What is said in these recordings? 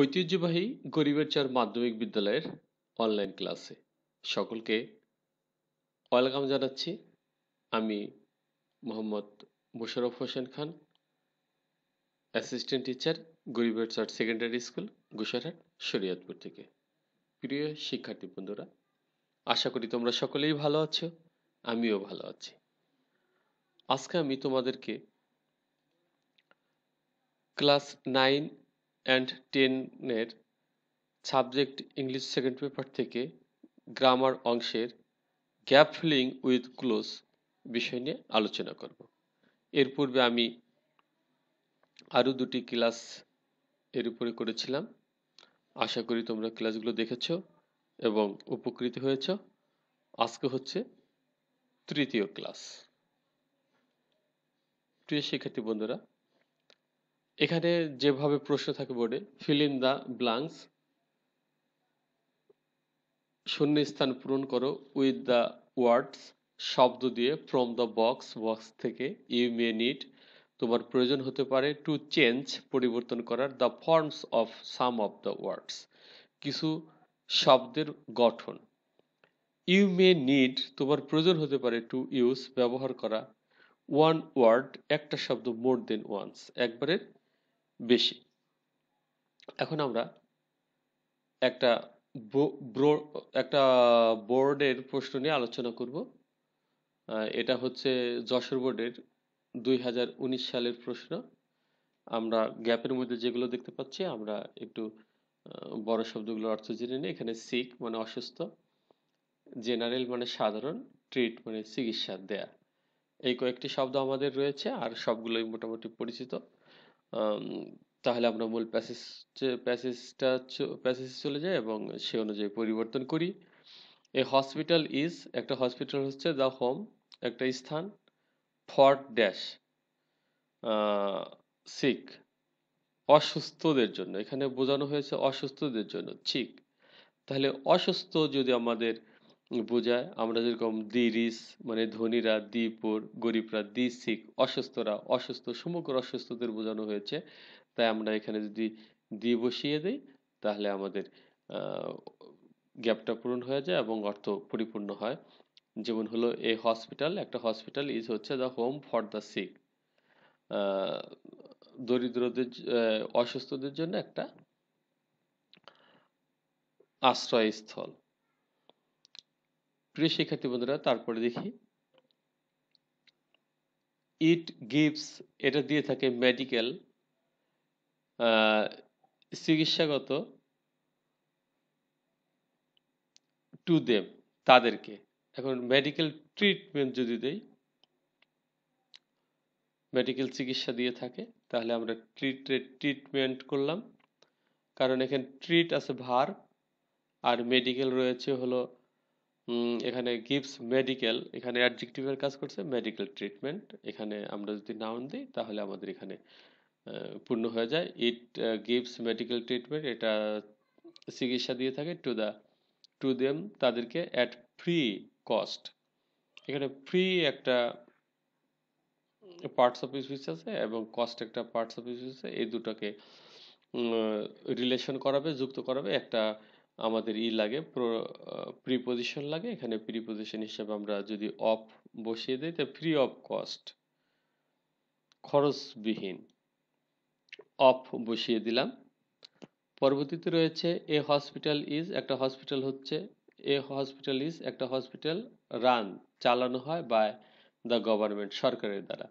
ঐতিহ্যবাহী গরিবের চার মাধ্যমিক বিদ্যালয়ের অনলাইন ক্লাসে সকলকে ওয়েলকাম জানাচ্ছি আমি মোহাম্মদ মুশারফ হোসেন খান অ্যাসিস্ট্যান্ট টিচার গরিবের চার সেকেন্ডারি স্কুল গুসারহাট শরীয়তপুর থেকে প্রিয় শিক্ষার্থী বন্ধুরা আশা করি তোমরা সকলেই ভালো আছো আমিও ভালো আছি আজকে আমি তোমাদেরকে ক্লাস নাইন অ্যান্ড টেনের সাবজেক্ট ইংলিশ সেকেন্ড পেপার থেকে গ্রামার অংশের গ্যাপ ফিলিং উইথ ক্লোজ বিষয় নিয়ে আলোচনা করব এর পূর্বে আমি আরও দুটি ক্লাস এর উপরে করেছিলাম আশা করি তোমরা ক্লাসগুলো দেখেছ এবং উপকৃত হয়েছ আজকে হচ্ছে তৃতীয় ক্লাস প্রিয় শিক্ষার্থী বন্ধুরা এখানে যেভাবে প্রশ্ন থাকে বোর্ডে ফিল ইন দ্য ব্লাঙ্কস শূন্যস্থান পূরণ করো উইথ দ্য ওয়ার্ডস শব্দ দিয়ে ফ্রম দ্য বক্স বক্স থেকে ইউ মে নিড তোমার প্রয়োজন হতে পারে টু চেঞ্জ পরিবর্তন করার the forms of some of the words কিছু শব্দের গঠন ইউ মে নিড তোমার প্রয়োজন হতে পারে টু ইউজ ব্যবহার করা ওয়ান ওয়ার্ড একটা শব্দ মোর দেন ওয়ান্স একবারের বেশি এখন আমরা একটা একটা বোর্ডের প্রশ্ন নিয়ে আলোচনা করব এটা হচ্ছে যশোর বোর্ডের দুই সালের প্রশ্ন আমরা গ্যাপের মধ্যে যেগুলো দেখতে পাচ্ছি আমরা একটু বড় শব্দগুলোর অর্থ জেনে নিই এখানে সিক মানে অসুস্থ জেনারেল মানে সাধারণ ট্রিট মানে চিকিৎসা দেয়া এই কয়েকটি শব্দ আমাদের রয়েছে আর সবগুলোই মোটামুটি পরিচিত তাহলে আমরা মূল প্যাসেজ প্যাসেজটা প্যাসেজ চলে যায় এবং সে অনুযায়ী পরিবর্তন করি এ হসপিটাল ইজ একটা হসপিটাল হচ্ছে দ্য হোম একটা স্থান ফর ড্যাশ সিক অসুস্থদের জন্য এখানে বোঝানো হয়েছে অসুস্থদের জন্য ঠিক তাহলে অসুস্থ যদি আমাদের বোঝায় আমরা যেরকম দি রিস মানে ধনীরা দি গরিবরা দি শিখ অসুস্থরা অসুস্থ সমগ্র অসুস্থদের বোঝানো হয়েছে তাই আমরা এখানে যদি দি বসিয়ে দিই তাহলে আমাদের গ্যাপটা পূরণ হয়ে যায় এবং অর্থ পরিপূর্ণ হয় যেমন হলো এ হসপিটাল একটা হসপিটাল ইজ হচ্ছে the home for the sick দরিদ্রদের অসুস্থদের জন্য একটা আশ্রয়স্থল প্রিয় শিক্ষার্থী বন্ধুরা তারপরে দেখি ইট গিভস এটা দিয়ে থাকে মেডিকেল চিকিৎসাগত টু দেম তাদেরকে এখন মেডিকেল ট্রিটমেন্ট যদি দেই মেডিকেল চিকিৎসা দিয়ে থাকে তাহলে আমরা ট্রিট ট্রিটমেন্ট করলাম কারণ এখানে ট্রিট আছে ভার আর মেডিকেল রয়েছে হলো এখানে গিভস মেডিকেল এখানে অ্যাডজেক্টিভের কাজ করছে মেডিকেল ট্রিটমেন্ট এখানে আমরা যদি নাউন দিই তাহলে আমাদের এখানে পূর্ণ হয়ে যায় ইট গিভস মেডিকেল ট্রিটমেন্ট এটা চিকিৎসা দিয়ে থাকে টু দ্য টু দেম তাদেরকে অ্যাট ফ্রি কস্ট এখানে ফ্রি একটা পার্টস অফ স্পিচ আছে এবং কস্ট একটা পার্টস অফ স্পিচ আছে এই দুটাকে রিলেশন করাবে যুক্ত করাবে একটা আমাদের ই লাগে প্রিপোজিশন লাগে এখানে প্রিপোজিশন হিসেবে আমরা যদি অফ বসিয়ে দিই তো ফ্রি অফ কস্ট খরচবিহীন অফ বসিয়ে দিলাম পরবর্তীতে রয়েছে এ হসপিটাল ইজ একটা হসপিটাল হচ্ছে এ হসপিটাল ইজ একটা হসপিটাল রান চালানো হয় বাই দ্য গভর্নমেন্ট সরকারের দ্বারা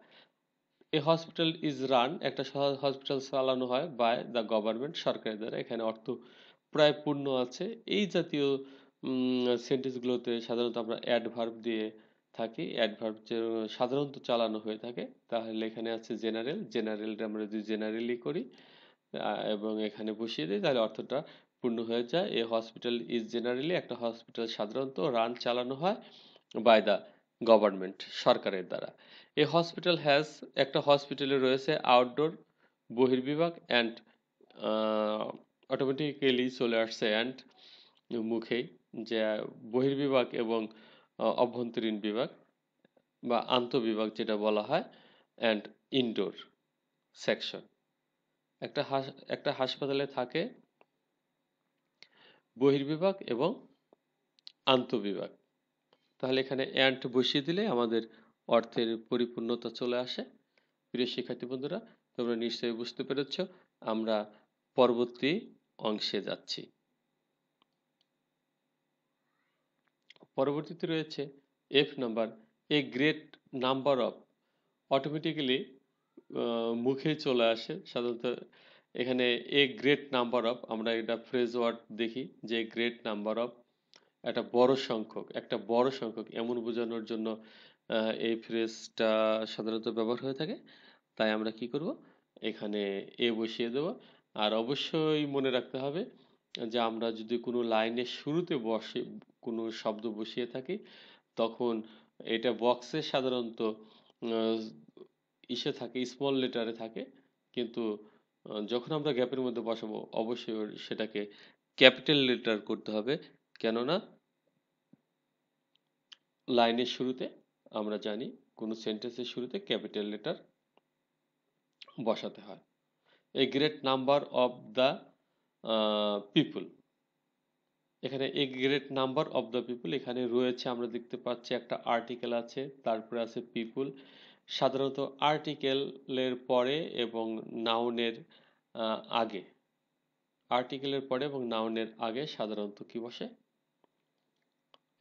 এ হসপিটাল ইজ রান একটা হসপিটাল চালানো হয় বাই দ্য গভর্নমেন্ট সরকারের দ্বারা এখানে অর্থ প্রায় পূর্ণ আছে এই জাতীয় সেন্টেন্সগুলোতে সাধারণত আমরা অ্যাডভার্ব দিয়ে থাকি অ্যাডভার্ব যে সাধারণত চালানো হয়ে থাকে তাহলে এখানে আছে জেনারেল জেনারেলটা আমরা যদি জেনারেলি করি এবং এখানে বসিয়ে দিই তাহলে অর্থটা পূর্ণ হয়ে যায় এ হসপিটাল ইজ জেনারেলি একটা হসপিটাল সাধারণত রান চালানো হয় বাই দ্য গভর্নমেন্ট সরকারের দ্বারা এ হসপিটাল হ্যাজ একটা হসপিটালে রয়েছে আউটডোর বহির্বিভাগ অ্যান্ড অটোমেটিক্যালি চলে আসছে অ্যান্ড মুখেই যে বহির্বিভাগ এবং অভ্যন্তরীণ বিভাগ বা আন্তঃবিভাগ যেটা বলা হয় অ্যান্ড ইনডোর সেকশন একটা হাস একটা হাসপাতালে থাকে বহির্বিভাগ এবং আন্তঃবিভাগ তাহলে এখানে অ্যান্ড বসিয়ে দিলে আমাদের অর্থের পরিপূর্ণতা চলে আসে প্রিয় শিক্ষার্থী বন্ধুরা তোমরা নিশ্চয়ই বুঝতে পেরেছ আমরা পরবর্তী অংশে যাচ্ছি পরবর্তীতে রয়েছে F number a great number of automatically মুখে চলে আসে সাধারণত এখানে এ গ্রেট নাম্বার অফ আমরা এটা ফ্রেজ ওয়ার্ড দেখি যে গ্রেট নাম্বার অফ একটা বড় সংখ্যক একটা বড় সংখ্যক এমন বোঝানোর জন্য এই ফ্রেজটা সাধারণত ব্যবহার হয়ে থাকে তাই আমরা কি করব এখানে এ বসিয়ে দেব আর অবশ্যই মনে রাখতে হবে যে আমরা যদি কোনো লাইনের শুরুতে বসে কোনো শব্দ বসিয়ে থাকি তখন এটা বক্সে সাধারণত ইসে থাকে স্মল লেটারে থাকে কিন্তু যখন আমরা গ্যাপের মধ্যে বসাবো অবশ্যই সেটাকে ক্যাপিটাল লেটার করতে হবে কেননা লাইনের শুরুতে আমরা জানি কোনো সেন্টেন্সের শুরুতে ক্যাপিটাল লেটার বসাতে হয় a great number of the people এখানে a great number of the people এখানে রয়েছে আমরা দেখতে পাচ্ছি একটা আর্টিকেল আছে তারপরে আছে পিপুল সাধারণত আর্টিকেলের পরে এবং নাউনের আগে আর্টিকেলের পরে এবং নাউনের আগে সাধারণত কি বসে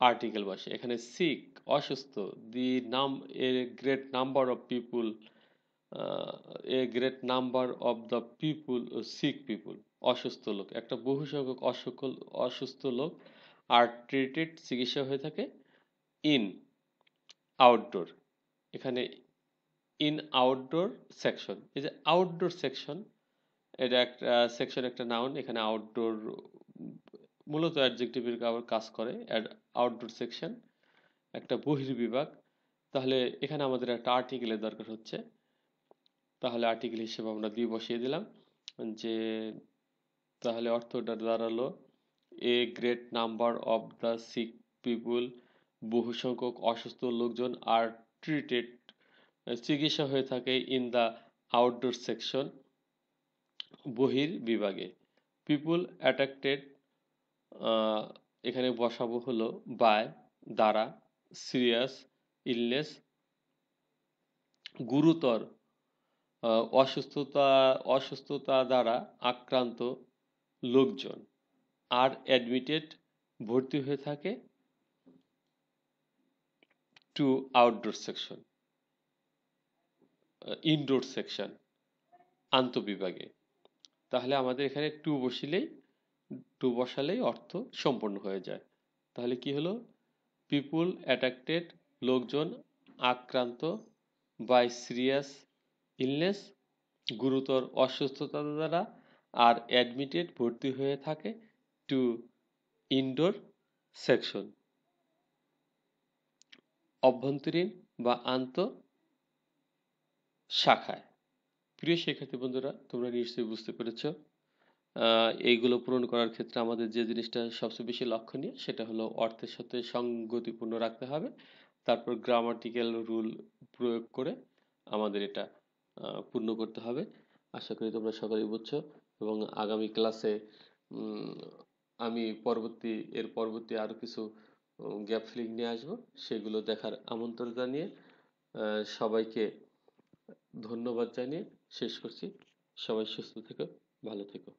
আর্টিকেল বসে এখানে সিক অসুস্থ দি নাম a great number of people a great number of the people sick people অসুস্থ লোক একটা বহু সংখ্যক অসকল অসুস্থ লোক আর ট্রিটেড চিকিৎসা হয়ে থাকে ইন আউটডোর এখানে ইন আউটডোর সেকশন এই যে আউটডোর সেকশন এটা একটা সেকশন একটা নাউন এখানে আউটডোর মূলত অ্যাডজেক্টিভের আবার কাজ করে অ্যাড আউটডোর সেকশন একটা বহির্বিভাগ তাহলে এখানে আমাদের একটা আর্টিকেলের দরকার হচ্ছে তাহলে আর্টিকেল হিসেবে আমরা দিয়ে বসিয়ে দিলাম যে তাহলে অর্থটা দাঁড়ালো a great number of the sick people বহু সংখ্যক অসুস্থ লোকজন আর ট্রিটেড চিকিৎসা হয়ে থাকে ইন দ্য আউটডোর সেকশন বহির বিভাগে পিপুল অ্যাট্রাক্টেড এখানে বসাবো হলো বাই দ্বারা সিরিয়াস ইলনেস গুরুতর অসুস্থতা অসুস্থতা দ্বারা আক্রান্ত লোকজন আর অ্যাডমিটেড ভর্তি হয়ে থাকে to outdoor section indoor section আন্তবিভাগে তাহলে আমাদের এখানে টু বসিলেই টু বসালেই অর্থ সম্পন্ন হয়ে যায় তাহলে কি হলো পিপুল অ্যাটাক্টেড লোকজন আক্রান্ত বাই সিরিয়াস ইলনেস গুরুতর অসুস্থতা দ্বারা আর অ্যাডমিটেড ভর্তি হয়ে থাকে টু ইনডোর সেকশন অভ্যন্তরীণ বা আন্ত শাখায় প্রিয় শিক্ষার্থী বন্ধুরা তোমরা নিশ্চয়ই বুঝতে পেরেছ এইগুলো পূরণ করার ক্ষেত্রে আমাদের যে জিনিসটা সবচেয়ে বেশি লক্ষণীয় সেটা হলো অর্থের সাথে সংগতিপূর্ণ রাখতে হবে তারপর গ্রামাটিক্যাল রুল প্রয়োগ করে আমাদের এটা পূর্ণ করতে হবে আশা করি তোমরা সকলেই বুঝছো এবং আগামী ক্লাসে আমি পরবর্তী এর পরবর্তী আরও কিছু গ্যাপ ফিলিং নিয়ে আসবো সেগুলো দেখার আমন্ত্রণ জানিয়ে সবাইকে ধন্যবাদ জানিয়ে শেষ করছি সবাই সুস্থ থেকো ভালো থেকো